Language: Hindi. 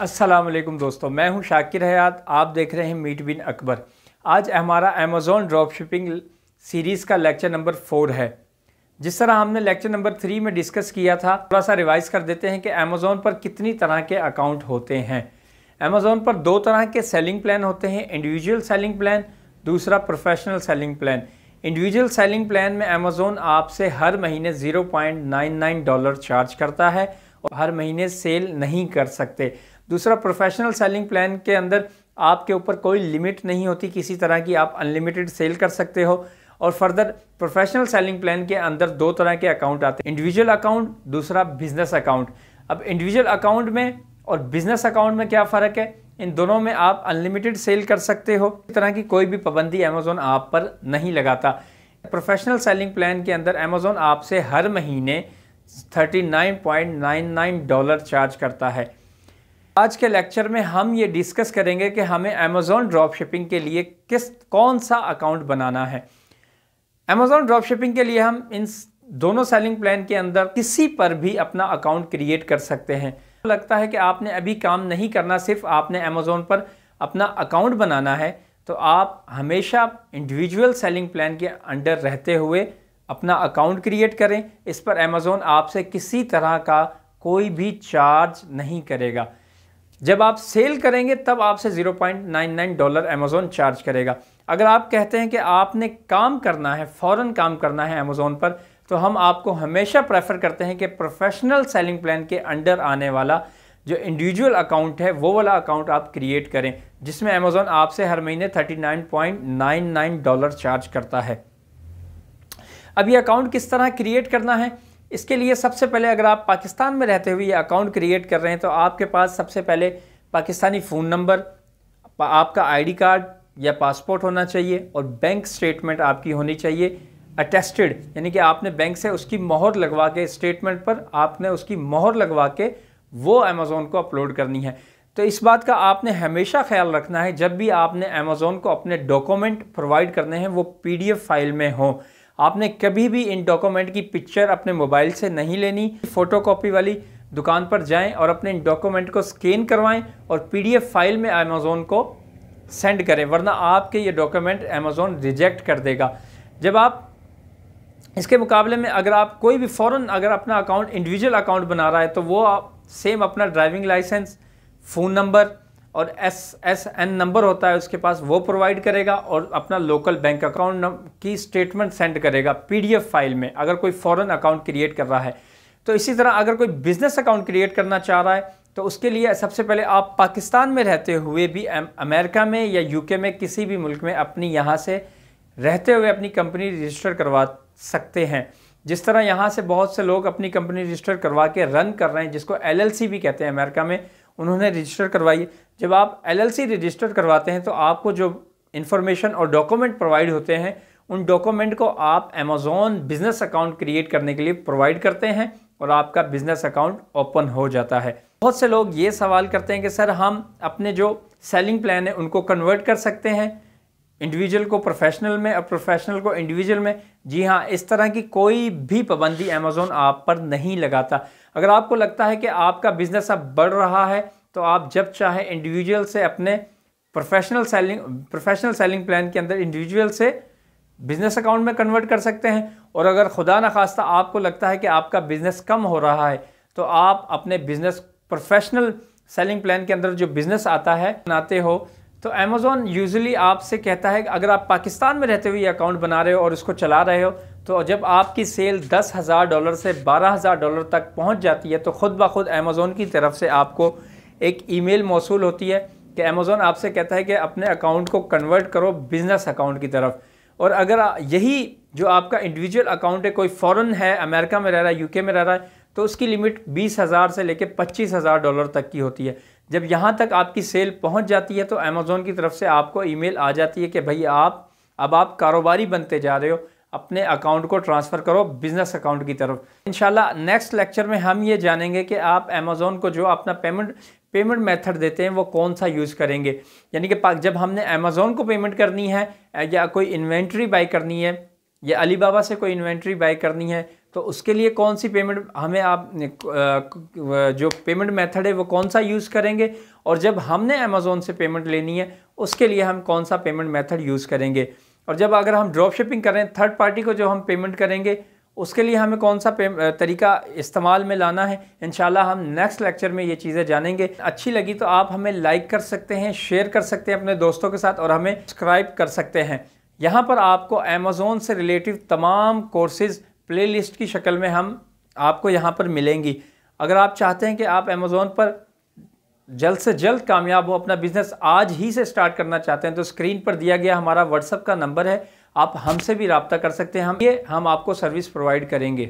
असलम दोस्तों मैं हूं शाकिर हयात आप देख रहे हैं मीट बिन अकबर आज हमारा अमेज़ोन ड्रॉप शिपिंग सीरीज़ का लेक्चर नंबर फोर है जिस तरह हमने लेक्चर नंबर थ्री में डिस्कस किया था थोड़ा सा रिवाइज़ कर देते हैं कि अमेज़ोन पर कितनी तरह के अकाउंट होते हैं अमेज़ोन पर दो तरह के सेलिंग प्लान होते हैं इंडिविजुअल सेलिंग प्लान दूसरा professional selling plan individual selling plan में अमेज़ोन आपसे हर महीने नाइन डॉलर चार्ज करता है और हर महीने सेल नहीं कर सकते दूसरा प्रोफेशनल सेलिंग प्लान के अंदर आपके ऊपर कोई लिमिट नहीं होती किसी तरह की आप अनलिमिटेड सेल कर सकते हो और फर्दर प्रोफेशनल सेलिंग प्लान के अंदर दो तरह के अकाउंट आते हैं इंडिविजुअल अकाउंट दूसरा बिजनेस अकाउंट अब इंडिविजुअल अकाउंट में और बिजनेस अकाउंट में क्या फ़र्क है इन दोनों में आप अनलिमिटेड सेल कर सकते हो इस तरह की कोई भी पाबंदी अमेजोन आप पर नहीं लगाता प्रोफेशनल सेलिंग प्लान के अंदर अमेजोन आपसे हर महीने 39.99 डॉलर चार्ज करता है आज के लेक्चर में हम ये डिस्कस करेंगे कि हमें अमेजोन ड्रॉप शिपिंग के लिए किस कौन सा अकाउंट बनाना है अमेजोन ड्रॉप शिपिंग के लिए हम इन दोनों सेलिंग प्लान के अंदर किसी पर भी अपना अकाउंट क्रिएट कर सकते हैं लगता है कि आपने अभी काम नहीं करना सिर्फ आपने अमेज़ोन पर अपना अकाउंट बनाना है तो आप हमेशा इंडिविजुअल सेलिंग प्लान के अंडर रहते हुए अपना अकाउंट क्रिएट करें इस पर अमेज़ोन आपसे किसी तरह का कोई भी चार्ज नहीं करेगा जब आप सेल करेंगे तब आपसे 0.99 डॉलर अमेज़ोन चार्ज करेगा अगर आप कहते हैं कि आपने काम करना है फॉरन काम करना है अमेज़ोन पर तो हम आपको हमेशा प्रेफर करते हैं कि प्रोफेशनल सेलिंग प्लान के अंडर आने वाला जो इंडिविजुअल अकाउंट है वो वाला अकाउंट आप क्रिएट करें जिसमें अमेज़ोन आपसे हर महीने 39.99 डॉलर चार्ज करता है अब ये अकाउंट किस तरह क्रिएट करना है इसके लिए सबसे पहले अगर आप पाकिस्तान में रहते हुए अकाउंट क्रिएट कर रहे हैं तो आपके पास सबसे पहले पाकिस्तानी फ़ोन नंबर आपका आईडी कार्ड या पासपोर्ट होना चाहिए और बैंक स्टेटमेंट आपकी होनी चाहिए अटेस्टेड यानी कि आपने बैंक से उसकी मोहर लगवा के स्टेटमेंट पर आपने उसकी मोहर लगवा के वो अमेज़ोन को अपलोड करनी है तो इस बात का आपने हमेशा ख्याल रखना है जब भी आपने अमेज़ोन को अपने डॉक्यूमेंट प्रोवाइड करने हैं वो पीडीएफ फाइल में हों आपने कभी भी इन डॉक्यूमेंट की पिक्चर अपने मोबाइल से नहीं लेनी फ़ोटोकॉपी वाली दुकान पर जाएं और अपने इन डॉक्यूमेंट को स्कैन करवाएं और पीडीएफ फाइल में अमेज़ोन को सेंड करें वरना आपके ये डॉक्यूमेंट अमेज़ोन रिजेक्ट कर देगा जब आप इसके मुकाबले में अगर आप कोई भी फ़ौर अगर अपना अकाउंट इंडिविजुअल अकाउंट बना रहा है तो वो आप सेम अपना ड्राइविंग लाइसेंस फ़ोन नंबर और एस एस एन नंबर होता है उसके पास वो प्रोवाइड करेगा और अपना लोकल बैंक अकाउंट की स्टेटमेंट सेंड करेगा पीडीएफ फाइल में अगर कोई फॉरेन अकाउंट क्रिएट कर रहा है तो इसी तरह अगर कोई बिजनेस अकाउंट क्रिएट करना चाह रहा है तो उसके लिए सबसे पहले आप पाकिस्तान में रहते हुए भी अमेरिका में या यूके में किसी भी मुल्क में अपनी यहाँ से रहते हुए अपनी कंपनी रजिस्टर करवा सकते हैं जिस तरह यहाँ से बहुत से लोग अपनी कंपनी रजिस्टर करवा के रन कर रहे हैं जिसको एलएलसी भी कहते हैं अमेरिका में उन्होंने रजिस्टर करवाई जब आप एलएलसी रजिस्टर करवाते हैं तो आपको जो इन्फॉर्मेशन और डॉक्यूमेंट प्रोवाइड होते हैं उन डॉक्यूमेंट को आप अमेज़ोन बिज़नेस अकाउंट क्रिएट करने के लिए प्रोवाइड करते हैं और आपका बिज़नेस अकाउंट ओपन हो जाता है बहुत से लोग ये सवाल करते हैं कि सर हम अपने जो सेलिंग प्लान है उनको कन्वर्ट कर सकते हैं इंडिविजुअल को प्रोफेशनल में और प्रोफेशनल को इंडिविजुअल में जी हाँ इस तरह की कोई भी पाबंदी अमेज़ोन आप पर नहीं लगाता अगर आपको लगता है कि आपका बिजनेस अब बढ़ रहा है तो आप जब चाहें इंडिविजुअल से अपने professional selling professional selling plan के अंदर इंडिविजुअल से बिजनेस अकाउंट में कन्वर्ट कर सकते हैं और अगर खुदा न खास्ता आपको लगता है कि आपका बिजनेस कम हो रहा है तो आप अपने बिजनेस प्रोफेशनल सेलिंग प्लान के अंदर जो बिजनेस आता है बनाते हो तो अमेज़ोन यूजली आपसे कहता है कि अगर आप पाकिस्तान में रहते हुए अकाउंट बना रहे हो और उसको चला रहे हो तो जब आपकी सेल दस हज़ार डॉलर से बारह हज़ार डॉलर तक पहुंच जाती है तो ख़ुद ब खुद अमेज़ोन की तरफ से आपको एक ईमेल मौसू होती है कि अमेज़ोन आपसे कहता है कि अपने अकाउंट को कन्वर्ट करो बिज़नेस अकाउंट की तरफ और अगर यही जो आपका इंडिविजुअल अकाउंट है कोई फ़ॉरन है अमेरिका में रह रहा है यूके में रह रहा है तो उसकी लिमिट बीस हज़ार से लेकर पच्चीस हज़ार डॉलर तक की होती है जब यहाँ तक आपकी सेल पहुँच जाती है तो अमेज़ोन की तरफ से आपको ईमेल आ जाती है कि भाई आप अब आप कारोबारी बनते जा रहे हो अपने अकाउंट को ट्रांसफ़र करो बिज़नेस अकाउंट की तरफ इंशाल्लाह नेक्स्ट लेक्चर में हम ये जानेंगे कि आप अमेज़ोन को जो अपना पेमेंट पेमेंट मेथड देते हैं वो कौन सा यूज़ करेंगे यानी कि जब हमने अमेज़ोन को पेमेंट करनी है या कोई इन्वेंट्री बाई करनी है या अलीबाबा से कोई इन्वेंट्री बाई करनी है तो उसके लिए कौन सी पेमेंट हमें आप जो पेमेंट मेथड है वो कौन सा यूज़ करेंगे और जब हमने अमेज़ोन से पेमेंट लेनी है उसके लिए हम कौन सा पेमेंट मेथड यूज़ करेंगे और जब अगर हम ड्रॉप शिपिंग करें थर्ड पार्टी को जो हम पेमेंट करेंगे उसके लिए हमें कौन सा तरीका इस्तेमाल में लाना है इन हम नेक्स्ट लेक्चर में ये चीज़ें जानेंगे अच्छी लगी तो आप हमें लाइक कर सकते हैं शेयर कर सकते हैं अपने दोस्तों के साथ और हमें सब्सक्राइब कर सकते हैं यहाँ पर आपको अमेज़ोन से रिलेटिव तमाम कोर्सेज़ प्लेलिस्ट की शक्ल में हम आपको यहाँ पर मिलेंगी अगर आप चाहते हैं कि आप अमेज़ोन पर जल्द से जल्द कामयाब हो अपना बिजनेस आज ही से स्टार्ट करना चाहते हैं तो स्क्रीन पर दिया गया हमारा व्हाट्सअप का नंबर है आप हमसे भी रबता कर सकते हैं हम ये हम आपको सर्विस प्रोवाइड करेंगे